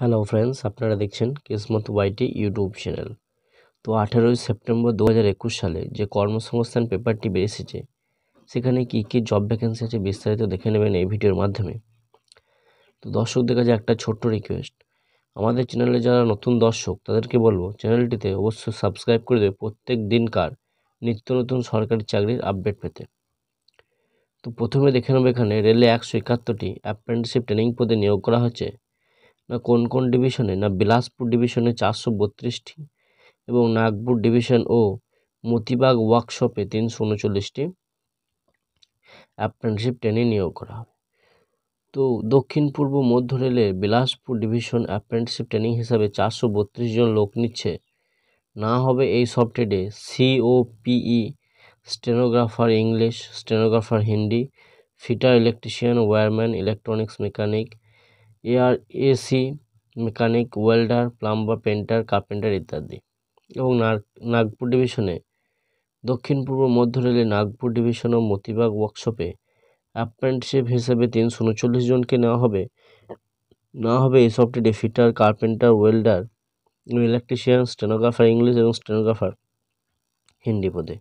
hello friends আপনারা দেখছেন কিসমত ওয়াইটি YouTube channel তো আঠেরোই সেপ্টেম্বর দু সালে যে কর্মসংস্থান পেপারটি বেরিয়েছে সেখানে কী কী জব ভ্যাকেন্সি আছে বিস্তারিত দেখে নেবেন এই ভিডিওর মাধ্যমে তো দর্শকদের কাছে একটা ছোট্ট রিকোয়েস্ট আমাদের চ্যানেলে যারা নতুন দর্শক তাদেরকে বলবো চ্যানেলটিতে অবশ্যই সাবস্ক্রাইব করে দেবে প্রত্যেক দিনকার নিত্য নতুন সরকারি চাকরির আপডেট পেতে তো প্রথমে দেখে নেবো এখানে রেলে একশো একাত্তরটি অ্যাপ্রেন্টিসশিপ ট্রেনিং পদে নিয়োগ করা হচ্ছে না কোন কোন ডিভিশনে না বিলাসপুর ডিভিশনে চারশো বত্রিশটি এবং নাগপুর ডিভিশন ও মতিবাগ ওয়ার্কশপে তিনশো উনচল্লিশটি অ্যাপ্রেনশিপ ট্রেনে নিয়োগ করা হবে তো দক্ষিণ পূর্ব মধ্য রেলে বিলাসপুর ডিভিশন অ্যাপ্রেন্টিসশিপ ট্রেনিং হিসাবে চারশো বত্রিশ জন লোক নিচ্ছে না হবে এই সব ট্রেডে সিওপিই stenographer English stenographer Hindi fitter electrician wireman electronics mechanic air AC mechanic welder plumber painter carpenter ইত্যাদি এবং নাগপুর ডিভিশনে দক্ষিণ পূর্ব মধ্য রেলে নাগপুর ডিভিশন ও মতিবাগ ওয়ার্কশপে অ্যাপ্রেন্টিসশিপ হিসেবে তিনশো উনচল্লিশ জনকে নেওয়া হবে নেওয়া হবে এই টিডে fitter carpenter welder electrician stenographer English এবং স্টেনোগ্রাফার হিন্দি পদে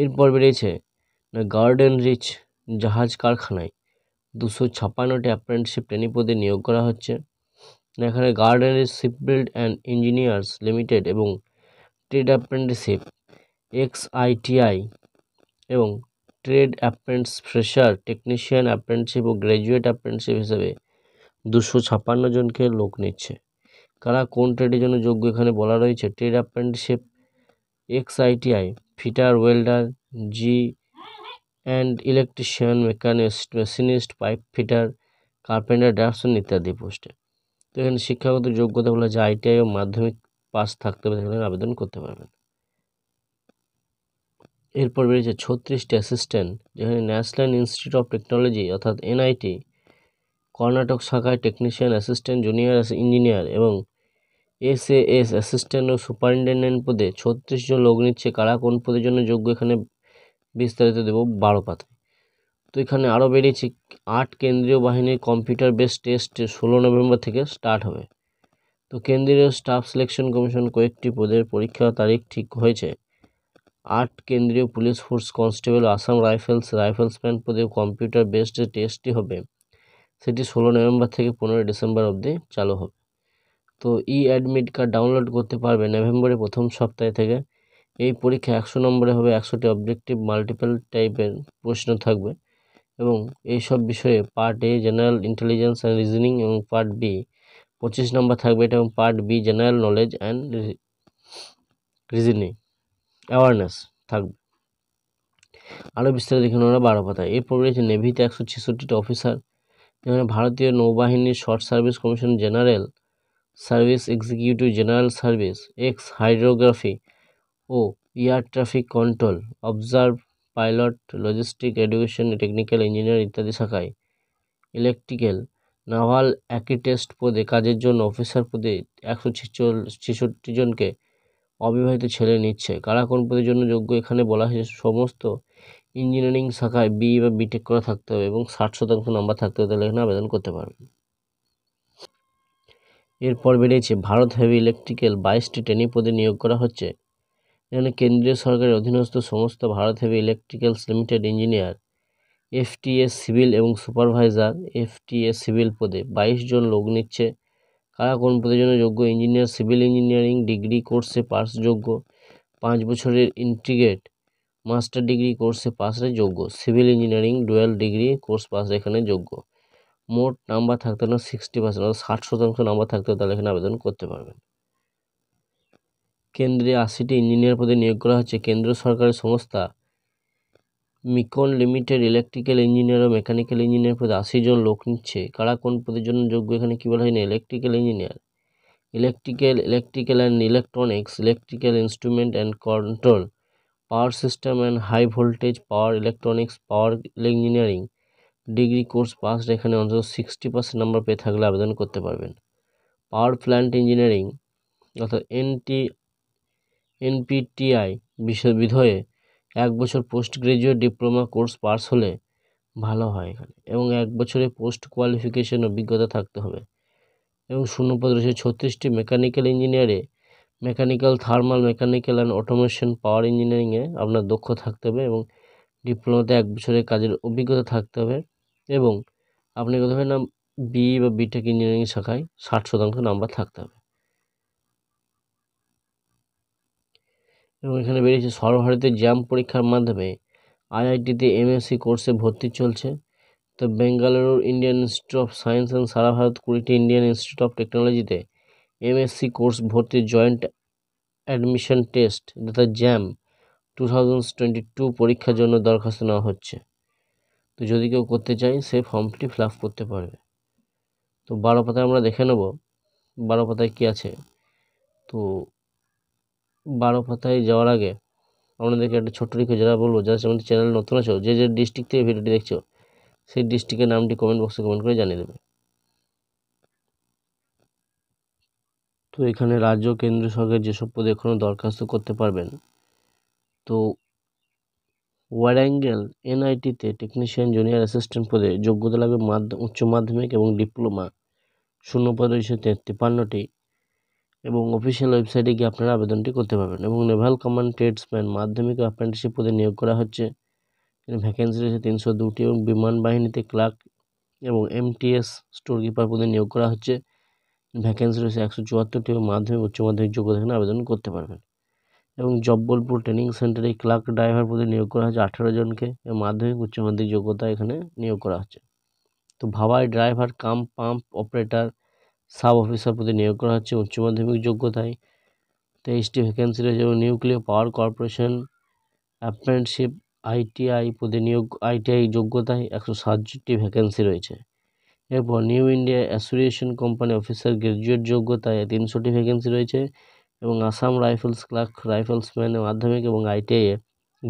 এরপর বেরিয়েছে গার্ডেন রিচ জাহাজ কারখানায় দুশো ছাপ্পান্নটি অ্যাপ্রেন্টিসশিপ ট্রেনি পদে নিয়োগ করা হচ্ছে এখানে গার্ডেনের ship build and engineers limited এবং ট্রেড অ্যাপ্রেন্টিসশিপ এক্স আইটিআই এবং trade apprentice fresher technician apprenticeship ও গ্র্যাজুয়েট অ্যাপ্রেন্টিসশিপ হিসেবে দুশো ছাপ্পান্ন জনকে লোক নিচ্ছে কারা কোন ট্রেডের জন্য যোগ্য এখানে বলা রয়েছে trade apprenticeship ex ITI fitter welder G and electrician mechanist machinist pipe fitter carpenter draughtsman ইত্যাদি পোস্টে তো এখানে শিক্ষাগত যোগ্যতা বলা যায় আইটিআই ও মাধ্যমিক পাস থাকতে হবে সেখানে আবেদন করতে পারবেন এরপর বেরিয়েছে ছত্রিশটি অ্যাসিস্ট্যান্ট যেখানে ন্যাশনাল ইনস্টিটিউট অফ টেকনোলজি অর্থাৎ এনআইটি কর্ণাটক শাখায় টেকনিশিয়ান অ্যাসিস্ট্যান্ট জুনিয়র ইঞ্জিনিয়ার এবং এস এ এস অ্যাসিস্ট্যান্ট ও সুপারিনটেন্ডেন্ট পদে ছত্রিশ জন লোক নিচ্ছে কারা কোন পদের জন্য যোগ্য এখানে বিস্তারিত দেব বারো পাতায় তো এখানে আরও বেরিয়েছে আট কেন্দ্রীয় বাহিনীর কম্পিউটার বেস টেস্ট ষোলো নভেম্বর থেকে স্টার্ট হবে তো কেন্দ্রীয় স্টাফ সিলেকশন কমিশন কয়েকটি পদের পরীক্ষার তারিখ ঠিক হয়েছে আট কেন্দ্রীয় police force constable Assam rifles rifleman পদে কম্পিউটার বেসড টেস্টটি হবে সেটি ষোলো নভেম্বর থেকে পনেরোই ডিসেম্বর অবধি চালু হবে তো ই অ্যাডমিট কার্ড ডাউনলোড করতে পারবে নভেম্বরের প্রথম সপ্তাহে থেকে এই পরীক্ষা একশো নম্বরে হবে একশোটি অবজেক্টিভ মাল্টিপাল টাইপের প্রশ্ন থাকবে এবং এই সব বিষয়ে part A general intelligence and reasoning এবং পার্ট বি পঁচিশ নম্বর থাকবে এটা এবং part B general knowledge and reasoning awareness থাকবে আরও বিস্তারিত দেখুন আমরা বারো পাতা এরপর রয়েছে নেভিতে একশো ছেষট্টিটা অফিসার যেখানে ভারতীয় নৌবাহিনীর short service commission general service executive general service X hydrography ও air traffic control observe pilot logistic education technical engineer ইত্যাদি শাখায় ইলেকট্রিক্যাল নাভাল অ্যাকিটেস্ট পদে কাজের জন্য অফিসার পদে একশো ছেষট্টি জনকে অবিবাহিত ছেলে নিচ্ছে কারা কোন পদের জন্য যোগ্য এখানে বলা হয়েছে সমস্ত ইঞ্জিনিয়ারিং শাখায় বি বা বিটেক করা থাকতে হবে এবং ষাট শতাংশ নাম্বার থাকতে হবে তাহলে এখানে আবেদন করতে পারবে এরপর বেরিয়েছে ভারত হেভি ইলেকট্রিক্যাল বাইশটি ট্রেনিং পদে নিয়োগ করা হচ্ছে এখানে কেন্দ্রীয় সরকারের অধীনস্থ সমস্ত Bharat heavy electricals limited engineer FTS civil এবং সুপারভাইজার এফটিএস সিভিল পদে বাইশ জন লোক নিচ্ছে কারা কোন পদের জন্য যোগ্য ইঞ্জিনিয়ার সিভিল ইঞ্জিনিয়ারিং ডিগ্রি কোর্সে পাস যোগ্য পাঁচ বছরের ইন্টিগ্রেট মাস্টার ডিগ্রি কোর্সে পাশের যোগ্য civil engineering dual degree course pass এখানে যোগ্য মোট নাম্বার থাকতে না সিক্সটি পার্সেন্ট ষাট শতাংশ নাম্বার থাকতে তাহলে এখানে আবেদন করতে পারবেন কেন্দ্রে আশিটি ইঞ্জিনিয়ার পদে নিয়োগ করা হচ্ছে কেন্দ্র সরকারের সংস্থা মিকন লিমিটেড ইলেকট্রিক্যাল ইঞ্জিনিয়ার ও মেকানিক্যাল ইঞ্জিনিয়ার পদে আশি জন লোক নিচ্ছে কারা কোন পদের জন্য যোগ্য এখানে কী বলা হয়নি electrical engineer electrical electrical and electronics electrical instrument and control power system and high voltage power electronics power engineering degree course pass এখানে অন্তত সিক্সটি পার্সেন্ট নাম্বার পেয়ে থাকলে আবেদন করতে পারবেন পাওয়ার প্ল্যান্ট ইঞ্জিনিয়ারিং অর্থাৎ এনটি এনপিটিআই বিধয়ে এক বছর post graduate diploma course pass হলে ভালো হয় এখানে এবং এক বছরে পোস্ট কোয়ালিফিকেশন অভিজ্ঞতা থাকতে হবে এবং শূন্যপদ রয়েছে ছত্রিশটি মেকানিক্যাল ইঞ্জিনিয়ারে mechanical thermal mechanical and automation power ইঞ্জিনিয়ারিংয়ে আপনার দক্ষ থাকতে হবে এবং ডিপ্লোমাতে এক বছরের কাজের অভিজ্ঞতা থাকতে হবে এবং আপনি কোথাও হবে না বি e বা বিটেক ইঞ্জিনিয়ারিং শাখায় ষাট শতাংশ নাম্বার থাকতে হবে এবং এখানে বেরিয়েছে সর্বভারতীয় জ্যাম পরীক্ষার মাধ্যমে আইআইটিতে এমএসসি কোর্সে ভর্তি চলছে তো বেঙ্গালুরুর Indian institute of science and সারা ভারত কুড়িটি ইন্ডিয়ান ইনস্টিটিউট অফ টেকনোলজিতে এমএসসি কোর্স ভর্তির জয়েন্ট অ্যাডমিশন টেস্ট অর্থাৎ জ্যাম টু টোয়েন্টি টু পরীক্ষার জন্য দরখাস্ত নেওয়া হচ্ছে তো যদি কেউ করতে চাই সে ফর্মটি ফিল করতে পারবে তো বারো পাতায় আমরা দেখে নেব বারো পাতায় কী আছে তো বারো পাতায় যাওয়ার আগে আপনাদেরকে একটা ছোট্ট রেখে যারা বলবো যারা আমাদের চ্যানেল নতুন আছো যে যে ডিস্ট্রিক্ট থেকে ভিডিওটি দেখছো সেই ডিস্ট্রিক্টের নামটি কমেন্ট বক্সে কমেন্ট করে জানিয়ে দেবে তো এখানে রাজ্য কেন্দ্র সরকার যেসব পদে এখনও দরখাস্ত করতে পারবেন তো ওয়ারাঙ্গেল এনআইটিতে টেকনিশিয়ান জুনিয়র অ্যাসিস্ট্যান্ট পদে যোগ্যতা লাগবে মাধ্যম উচ্চ মাধ্যমিক এবং ডিপ্লোমা শূন্য পদ রয়েছে তিপ্পান্নটি এবং অফিসিয়াল ওয়েবসাইটে গিয়ে আপনারা আবেদনটি করতে পারবেন এবং নেভাল কমান্ড ট্রেডসম্যান মাধ্যমিক অ্যাপ্রেন্টিসিপ পদে নিয়োগ করা হচ্ছে এখানে ভ্যাকেন্সি রয়েছে তিনশো দুটি এবং বিমান বাহিনীতে ক্লার্ক এবং এমটিএস স্টোর কিপার পদে নিয়োগ করা হচ্ছে ভ্যাকেন্সি রয়েছে একশো চুয়াত্তরটি এবং মাধ্যমিক উচ্চ মাধ্যমিক যোগ্যতা এখানে আবেদন করতে পারবেন এবং জব্বলপুর ট্রেনিং সেন্টারে ক্লার্ক ড্রাইভার পদে নিয়োগ করা হয়েছে আঠেরো জনকে এবং মাধ্যমিক উচ্চ মাধ্যমিক যোগ্যতা এখানে নিয়োগ করা হচ্ছে তো ভাবায় driver cum pump operator sub officer পদে নিয়োগ করা হচ্ছে উচ্চ মাধ্যমিক যোগ্যতায় তেইশটি ভ্যাকেন্সি রয়েছে এবং nuclear power corporation apprenticeship ITI পদে নিয়োগ আইটিআই যোগ্যতায় একশো সাতষট্টি ভ্যাকেন্সি রয়েছে এরপর new India association company officer graduate যোগ্যতায় তিনশোটি ভ্যাকেন্সি রয়েছে এবং আসাম রাইফেলস ক্লার্ক রাইফেলসম্যানে মাধ্যমিক এবং আইটিআইয়ে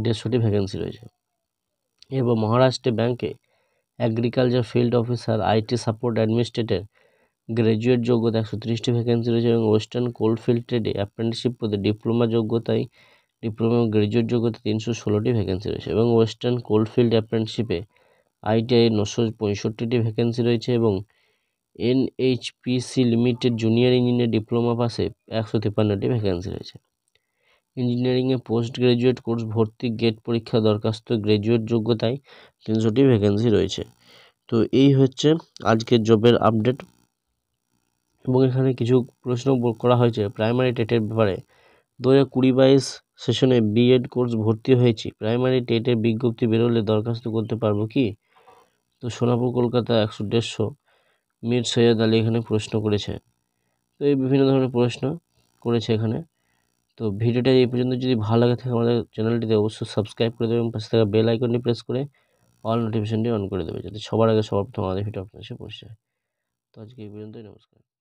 দেড়শোটি ভ্যাকেন্সি রয়েছে এরপর মহারাষ্ট্রে ব্যাংকে agriculture field officer IT support administrator graduate যোগ্যতা একশো তিরিশটি ভ্যাকেন্সি রয়েছে এবং ওয়েস্টার্ন কোল্ডফিল্ড ট্রেডে অ্যাপ্রেন্টিসশিপ পদে ডিপ্লোমা যোগ্যতায় ডিপ্লোমা এবং গ্র্যাজুয়েট যোগ্যতা তিনশো ষোলোটি ভ্যাকেন্সি রয়েছে এবং ওয়েস্টার্ন কোল্ডফিল্ড অ্যাপ্রেন্টিসশিপে আইটিআই নশো পঁয়ষট্টিটি ভ্যাকেন্সি রয়েছে এবং NHPC limited junior engineer diploma পাশে একশো তিপ্পান্নটি ভ্যাকেন্সি রয়েছে ইঞ্জিনিয়ারিংয়ে পোস্ট গ্রাজুয়েট কোর্স ভর্তি গেট পরীক্ষা দরখাস্ত গ্রাজুয়েট যোগ্যতায় তিনশোটি ভ্যাকেন্সি রয়েছে তো এই হচ্ছে আজকের জবের আপডেট এবং এখানে কিছু প্রশ্ন করা হয়েছে প্রাইমারি টেটের ব্যাপারে দু হাজার কুড়ি বাইশ সেশনে বিএড কোর্স ভর্তি হয়েছি প্রাইমারি টেটের বিজ্ঞপ্তি বেরোলে দরখাস্ত করতে পারবো কি তো সোনাপুর কলকাতা একশো দেড়শো মির সৈয়দ আলী এখানে প্রশ্ন করেছে তো এই বিভিন্ন ধরনের প্রশ্ন করেছে এখানে তো ভিডিওটা এই পর্যন্ত যদি ভালো লাগে থাকে আমাদের চ্যানেলটিতে অবশ্যই সাবস্ক্রাইব করে দেবে এবং পাশে থাকা বেল আইকনটি প্রেস করে অল নোটিফিকেশনটি অন করে দেবে যাতে সবার আগে সবার প্রথম আমাদের ভিডিও আপনার এসে পৌঁছে যায় তো আজকে এই পর্যন্তই নমস্কার